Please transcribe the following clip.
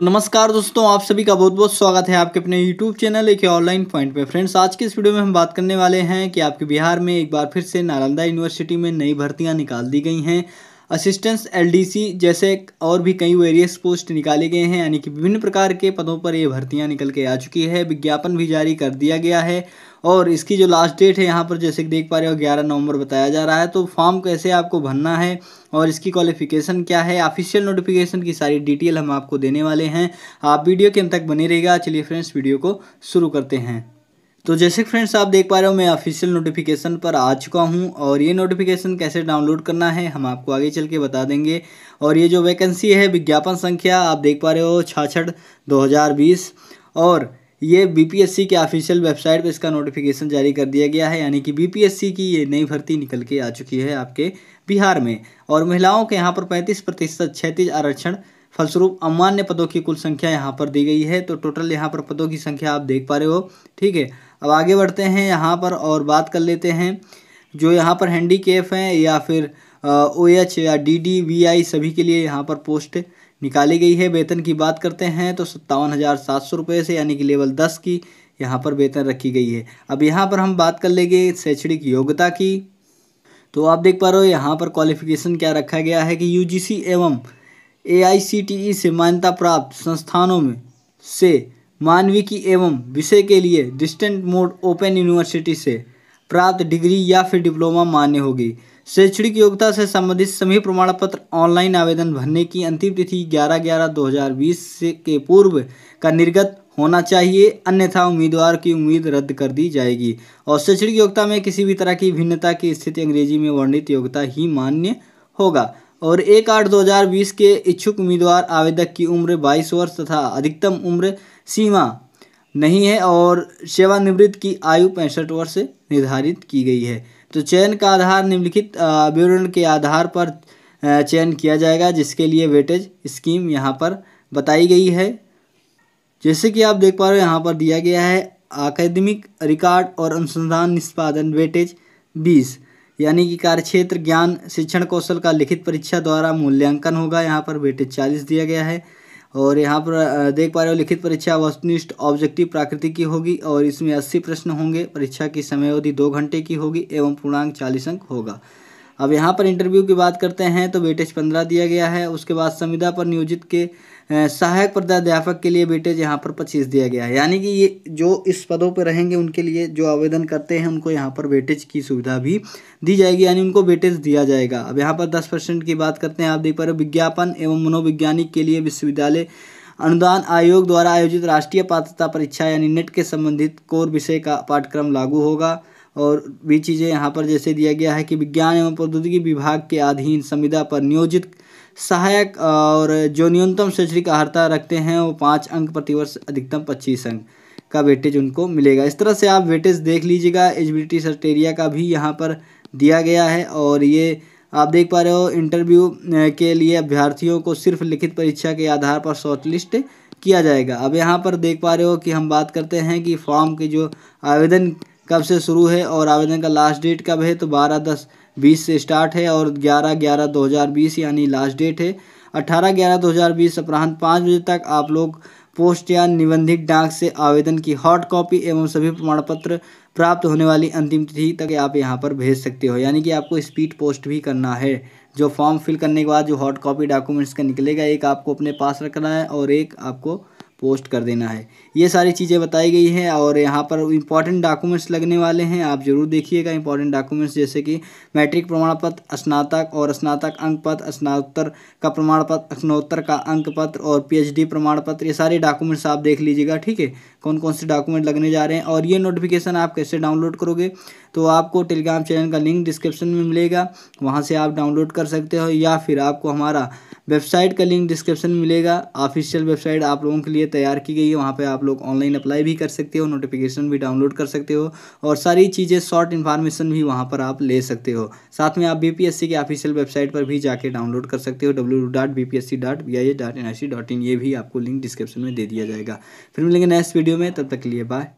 तो नमस्कार दोस्तों आप सभी का बहुत बहुत स्वागत है आपके अपने YouTube चैनल एक ऑनलाइन पॉइंट पे फ्रेंड्स आज के इस वीडियो में हम बात करने वाले हैं कि आपके बिहार में एक बार फिर से नालंदा यूनिवर्सिटी में नई भर्तियां निकाल दी गई हैं असिस्टेंस एलडीसी जैसे और भी कई वेरियस पोस्ट निकाले गए हैं यानी कि विभिन्न प्रकार के पदों पर ये भर्तियां निकल के आ चुकी है विज्ञापन भी जारी कर दिया गया है और इसकी जो लास्ट डेट है यहाँ पर जैसे कि देख पा रहे हो ग्यारह नवंबर बताया जा रहा है तो फॉर्म कैसे आपको भरना है और इसकी क्वालिफिकेशन क्या है ऑफिशियल नोटिफिकेशन की सारी डिटेल हम आपको देने वाले हैं आप वीडियो के अंत तक बने रहेगा चलिए फ्रेंड्स वीडियो को शुरू करते हैं तो जैसे फ्रेंड्स आप देख पा रहे हो मैं ऑफिशियल नोटिफिकेशन पर आ चुका हूं और ये नोटिफिकेशन कैसे डाउनलोड करना है हम आपको आगे चल के बता देंगे और ये जो वैकेंसी है विज्ञापन संख्या आप देख पा रहे हो छाछठ 2020 और ये बीपीएससी के ऑफिशियल वेबसाइट पर इसका नोटिफिकेशन जारी कर दिया गया है यानी कि बीपीएससी की ये नई भर्ती निकल के आ चुकी है आपके बिहार में और महिलाओं के यहाँ पर पैंतीस प्रतिशत क्षैतिज आरक्षण फलस्वरूप अमान्य पदों की कुल संख्या यहाँ पर दी गई है तो टोटल यहाँ पर पदों की संख्या आप देख पा रहे हो ठीक है अब आगे बढ़ते हैं यहाँ पर और बात कर लेते हैं जो यहाँ पर हैंडी कैफ हैं या फिर ओ एच या डी डी वी आई सभी के लिए यहाँ पर पोस्ट निकाली गई है वेतन की बात करते हैं तो सत्तावन हज़ार सात सौ रुपये से यानी कि लेवल दस की यहाँ पर वेतन रखी गई है अब यहाँ पर हम बात कर लेंगे शैक्षणिक योग्यता की तो आप देख पा रहे हो यहाँ पर क्वालिफिकेशन क्या रखा गया है कि यूजीसी एवं एआईसीटीई e से मान्यता प्राप्त संस्थानों में से मानविकी एवं विषय के लिए डिस्टेंट मोड ओपन यूनिवर्सिटी से प्राप्त डिग्री या फिर डिप्लोमा मान्य होगी शैक्षणिक योग्यता से संबंधित सभी प्रमाण पत्र ऑनलाइन आवेदन भरने की अंतिम तिथि ग्यारह ग्यारह दो हजार बीस के पूर्व का निर्गत होना चाहिए अन्यथा उम्मीदवार की उम्मीद रद्द कर दी जाएगी और शैक्षणिक योग्यता में किसी भी तरह की भिन्नता की स्थिति अंग्रेजी में वर्णित योग्यता ही मान्य होगा और एक आठ दो हज़ार बीस के इच्छुक उम्मीदवार आवेदक की उम्र बाईस वर्ष तथा अधिकतम उम्र सीमा नहीं है और सेवानिवृत्त की आयु पैंसठ वर्ष निर्धारित की गई है तो चयन का आधार निम्नलिखित विवरण के आधार पर चयन किया जाएगा जिसके लिए वेटेज स्कीम यहाँ पर बताई गई है जैसे कि आप देख पा रहे हो यहाँ पर दिया गया है अकेदमिक रिकॉर्ड और अनुसंधान निष्पादन वेटेज बीस यानी कि कार्यक्षेत्र ज्ञान शिक्षण कौशल का लिखित परीक्षा द्वारा मूल्यांकन होगा यहाँ पर वेटेज चालीस दिया गया है और यहाँ पर देख पा रहे हो लिखित परीक्षा वस्तुनिष्ठ ऑब्जेक्टिव प्राकृति की होगी और इसमें अस्सी प्रश्न होंगे परीक्षा की समयावधि दो घंटे की होगी एवं पूर्णांक चालीस अंक होगा अब यहाँ पर इंटरव्यू की बात करते हैं तो वेटेज पंद्रह दिया गया है उसके बाद संविदा पर नियोजित के सहायक प्राध्यापक के लिए वेटेज यहाँ पर पच्चीस दिया गया है यानी कि ये जो इस पदों पर रहेंगे उनके लिए जो आवेदन करते हैं उनको यहाँ पर वेटेज की सुविधा भी दी जाएगी यानी उनको वेटेज दिया जाएगा अब यहाँ पर दस परसेंट की बात करते हैं आप देख पा रहे विज्ञापन एवं मनोविज्ञानिक के लिए विश्वविद्यालय अनुदान आयोग द्वारा आयोजित राष्ट्रीय पात्रता परीक्षा यानी नेट के संबंधित कोर विषय का पाठ्यक्रम लागू होगा और भी चीज़ें यहाँ पर जैसे दिया गया है कि विज्ञान एवं प्रौद्योगिकी विभाग के अधीन संविदा पर नियोजित सहायक और जो न्यूनतम शैक्षणिक अर्हता रखते हैं वो पाँच अंक प्रतिवर्ष अधिकतम पच्चीस अंक का वेटेज उनको मिलेगा इस तरह से आप वेटेज देख लीजिएगा एजबिलिटी सर्टेरिया का भी यहाँ पर दिया गया है और ये आप देख पा रहे हो इंटरव्यू के लिए अभ्यर्थियों को सिर्फ लिखित परीक्षा के आधार पर शॉर्टलिस्ट किया जाएगा अब यहाँ पर देख पा रहे हो कि हम बात करते हैं कि फॉर्म के जो आवेदन कब से शुरू है और आवेदन का लास्ट डेट कब है तो बारह दस बीस से स्टार्ट है और ग्यारह ग्यारह दो हज़ार बीस यानी लास्ट डेट है अठारह ग्यारह दो हज़ार बीस अपराह्न पाँच बजे तक आप लोग पोस्ट या निबंधित डाक से आवेदन की हॉट कॉपी एवं सभी प्रमाण पत्र प्राप्त होने वाली अंतिम तिथि तक आप यहाँ पर भेज सकते हो यानी कि आपको स्पीड पोस्ट भी करना है जो फॉर्म फिल करने के बाद जो हॉट कॉपी डॉक्यूमेंट्स का निकलेगा एक आपको अपने पास रखना है और एक आपको पोस्ट कर देना है ये सारी चीज़ें बताई गई हैं और यहाँ पर इम्पॉर्टेंट डॉक्यूमेंट्स लगने वाले हैं आप जरूर देखिएगा इंपॉर्टेंट डॉक्यूमेंट्स जैसे कि मैट्रिक प्रमाण पत्र स्नातक और स्नातक अंक पत्र स्नातोत्तर का प्रमाण पत्र स्नोत्तर का अंक पत्र और पीएचडी प्रमाण पत्र ये सारे डॉक्यूमेंट्स आप देख लीजिएगा ठीक है कौन कौन से डॉक्यूमेंट लगने जा रहे हैं और ये नोटिफिकेशन आप कैसे डाउनलोड करोगे तो आपको टेलीग्राम चैनल का लिंक डिस्क्रिप्शन में मिलेगा वहाँ से आप डाउनलोड कर सकते हो या फिर आपको हमारा वेबसाइट का लिंक डिस्क्रिप्शन में मिलेगा ऑफिशियल वेबसाइट आप लोगों के लिए तैयार की गई है वहाँ पर आप लोग ऑनलाइन अप्लाई भी कर सकते हो नोटिफिकेशन भी डाउनलोड कर सकते हो और सारी चीज़ें शॉर्ट इन्फॉर्मेशन भी वहाँ पर आप ले सकते हो साथ में आप बी की ऑफिशियल वेबसाइट पर भी जाके डाउनलोड कर सकते हो डब्ल्यू ये भी आपको लिंक डिस्क्रिप्शन में दे दिया जाएगा फिर मिलेंगे नेक्स्ट वीडियो में तब तक के लिए बाय